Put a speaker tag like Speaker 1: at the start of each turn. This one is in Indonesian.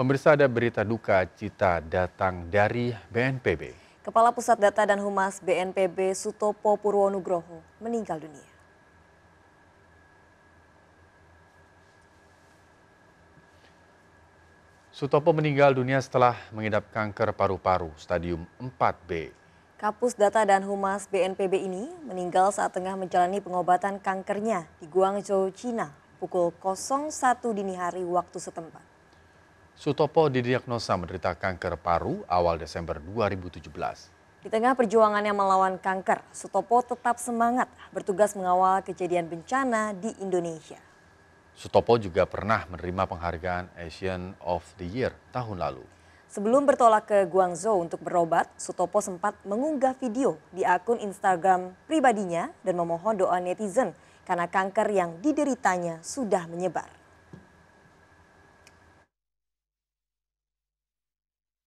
Speaker 1: Pemirsa ada berita duka cita datang dari BNPB.
Speaker 2: Kepala Pusat Data dan Humas BNPB Sutopo Purwonugroho meninggal dunia.
Speaker 1: Sutopo meninggal dunia setelah mengidap kanker paru-paru stadium 4B.
Speaker 2: Kapus Data dan Humas BNPB ini meninggal saat tengah menjalani pengobatan kankernya di Guangzhou, Cina pukul 01 dini hari waktu setempat.
Speaker 1: Sutopo didiagnosa menderita kanker paru awal Desember 2017.
Speaker 2: Di tengah perjuangannya melawan kanker, Sutopo tetap semangat bertugas mengawal kejadian bencana di Indonesia.
Speaker 1: Sutopo juga pernah menerima penghargaan Asian of the Year tahun lalu.
Speaker 2: Sebelum bertolak ke Guangzhou untuk berobat, Sutopo sempat mengunggah video di akun Instagram pribadinya dan memohon doa netizen karena kanker yang dideritanya sudah menyebar.